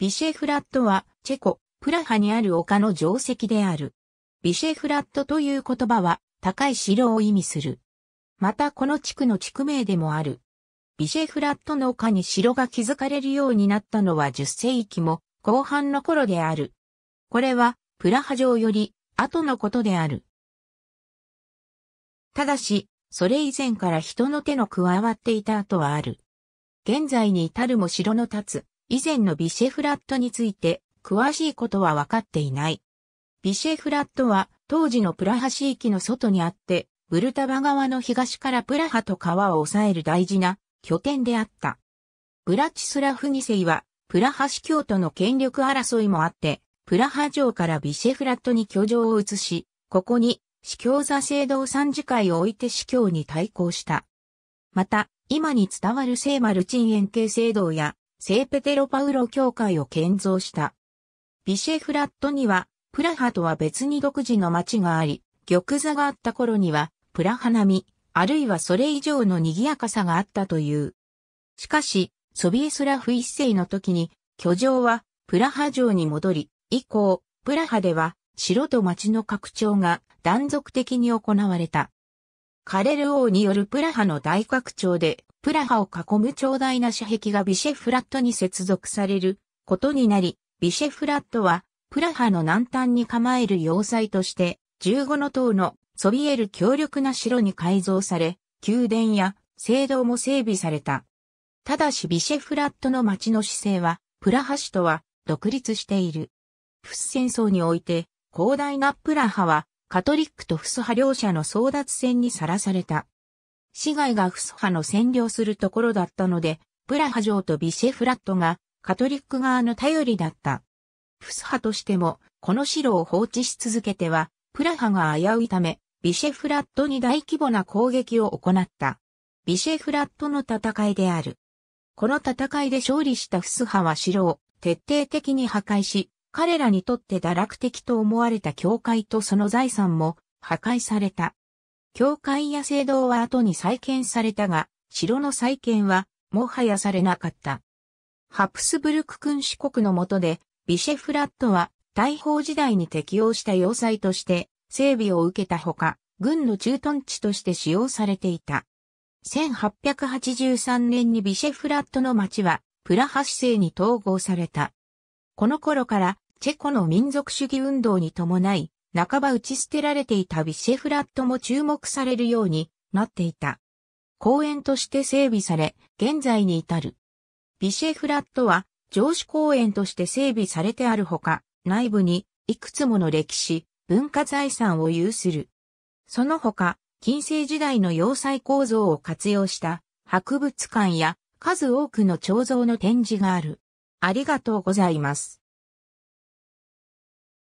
ビシェフラットは、チェコ、プラハにある丘の定石である。ビシェフラットという言葉は、高い城を意味する。またこの地区の地区名でもある。ビシェフラットの丘に城が築かれるようになったのは10世紀も後半の頃である。これは、プラハ城より後のことである。ただし、それ以前から人の手の加わっていた跡はある。現在に至るも城の立つ以前のビシェフラットについて詳しいことは分かっていない。ビシェフラットは当時のプラハ市域の外にあって、ブルタバ川の東からプラハと川を抑える大事な拠点であった。ブラチスラフ二世はプラハ市教徒の権力争いもあって、プラハ城からビシェフラットに居城を移し、ここに司教座制度参事会を置いて司教に対抗した。また、今に伝わる聖マルチン円形制度や聖ペテロパウロ教会を建造した。ビシェフラットには、プラハとは別に独自の町があり、玉座があった頃には、プラハ並み、あるいはそれ以上の賑やかさがあったという。しかし、ソビエスラフ一世の時に、居城はプラハ城に戻り、以降、プラハでは、城と町の拡張が断続的に行われた。カレル王によるプラハの大拡張で、プラハを囲む長大な斜壁がビシェフラットに接続されることになり、ビシェフラットはプラハの南端に構える要塞として15の塔のそびえる強力な城に改造され、宮殿や聖堂も整備された。ただしビシェフラットの町の姿勢は、プラハ市とは独立している。フス戦争において、広大なプラハは、カトリックとフス派両者の争奪戦にさらされた。市街がフスハの占領するところだったので、プラハ城とビシェフラットがカトリック側の頼りだった。フスハとしても、この城を放置し続けては、プラハが危ういため、ビシェフラットに大規模な攻撃を行った。ビシェフラットの戦いである。この戦いで勝利したフスハは城を徹底的に破壊し、彼らにとって堕落的と思われた教会とその財産も破壊された。教会や聖堂は後に再建されたが、城の再建は、もはやされなかった。ハプスブルク君主国の下で、ビシェフラットは、大砲時代に適用した要塞として、整備を受けたほか、軍の駐屯地として使用されていた。1883年にビシェフラットの町は、プラハ市政に統合された。この頃から、チェコの民族主義運動に伴い、半ば打ち捨てられていたビシェフラットも注目されるようになっていた。公園として整備され、現在に至る。ビシェフラットは、城市公園として整備されてあるほか、内部にいくつもの歴史、文化財産を有する。その他、近世時代の要塞構造を活用した博物館や数多くの彫像の展示がある。ありがとうございます。